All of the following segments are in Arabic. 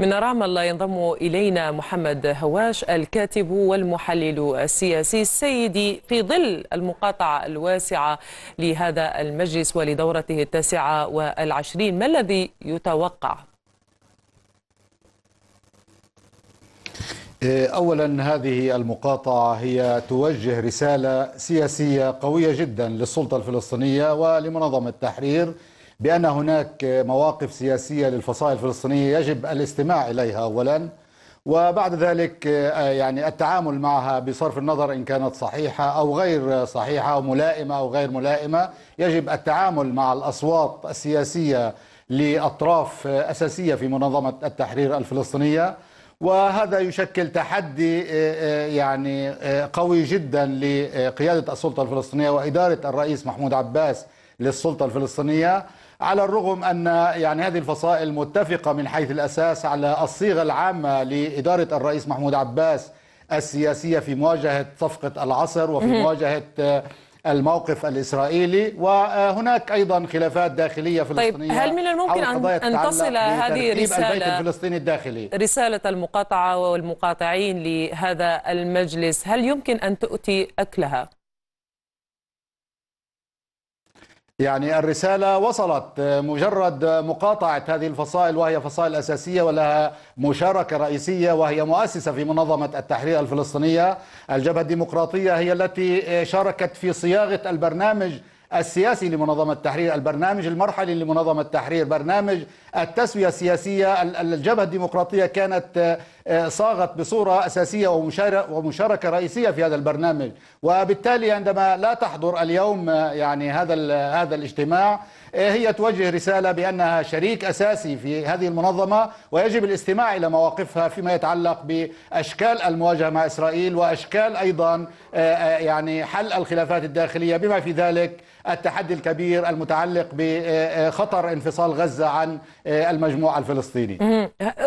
من رام الله ينضم إلينا محمد هواش الكاتب والمحلل السياسي السيدي في ظل المقاطعة الواسعة لهذا المجلس ولدورته التاسعة والعشرين ما الذي يتوقع إيه، اولا هذه المقاطعه هي توجه رساله سياسيه قويه جدا للسلطه الفلسطينيه ولمنظمه التحرير بأن هناك مواقف سياسية للفصائل الفلسطينية يجب الاستماع إليها أولا وبعد ذلك آه، يعني التعامل معها بصرف النظر إن كانت صحيحة أو غير صحيحة أو ملائمة أو غير ملائمة يجب التعامل مع الأصوات السياسية لأطراف آه، أساسية في منظمة التحرير الفلسطينية وهذا يشكل تحدي آه، يعني قوي جدا لقيادة السلطة الفلسطينية وإدارة الرئيس محمود عباس للسلطة الفلسطينية على الرغم أن يعني هذه الفصائل متفقة من حيث الأساس على الصيغة العامة لإدارة الرئيس محمود عباس السياسية في مواجهة صفقة العصر وفي مواجهة آه، الموقف الإسرائيلي وهناك أيضا خلافات داخلية فلسطينية طيب هل من الممكن أن تصل هذه رسالة البيت الفلسطيني الداخلي رسالة المقاطعة والمقاطعين لهذا المجلس هل يمكن أن تؤتي أكلها؟ يعني الرسالة وصلت آه، مجرد مقاطعة هذه الفصائل وهي فصائل أساسية ولها مشاركة رئيسية وهي مؤسسة في منظمة التحرير الفلسطينية الجبهة الديمقراطية هي التي آه، شاركت في صياغة البرنامج السياسي لمنظمة التحرير البرنامج المرحلي لمنظمة التحرير برنامج التسوية السياسية الجبهة الديمقراطية كانت آه، آه، صاغت بصورة أساسية ومشاركة رئيسية في هذا البرنامج وبالتالي عندما لا تحضر اليوم آه، يعني هذا هذا الاجتماع آه، هي توجه رسالة بأنها شريك أساسي في هذه المنظمة ويجب الاستماع إلى مواقفها فيما يتعلق بأشكال المواجهة مع إسرائيل وأشكال أيضا يعني حل الخلافات الداخلية بما في ذلك التحدي الكبير المتعلق بخطر انفصال غزة عن المجموعة الفلسطينية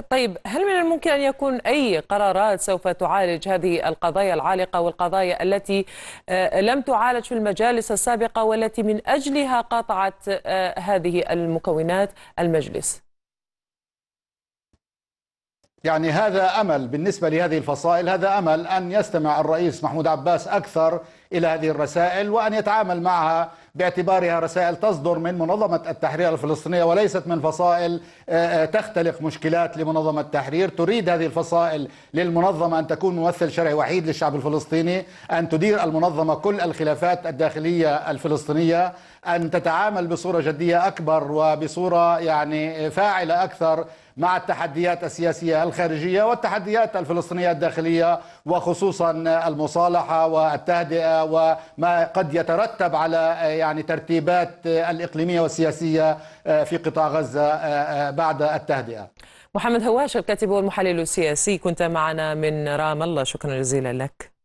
طيب هل من الممكن أن يكون تكون أي قرارات سوف تعالج هذه القضايا العالقة والقضايا التي آه، لم تعالج في المجالس السابقة والتي من أجلها قاطعت آه، هذه المكونات المجلس يعني هذا امل بالنسبه لهذه الفصائل هذا امل ان يستمع الرئيس محمود عباس اكثر الى هذه الرسائل وان يتعامل معها باعتبارها رسائل تصدر من منظمة التحرير الفلسطينية وليست من فصائل آه، آه، تختلق مشكلات لمنظمة التحرير تريد هذه الفصائل للمنظمة أن تكون ممثل شرعي وحيد للشعب الفلسطيني أن تدير المنظمة كل الخلافات الداخلية الفلسطينية أن تتعامل بصورة جدية أكبر وبصورة يعني فاعلة أكثر مع التحديات السياسية الخارجية والتحديات الفلسطينية الداخلية وخصوصا المصالحة والتهدئة وما قد يترتب على يعني ترتيبات الإقليمية والسياسية آه، في قطاع غزة آه، آه، بعد التهدئة محمد هواش الكاتب والمحلل السياسي كنت معنا من رام الله شكرا جزيلا لك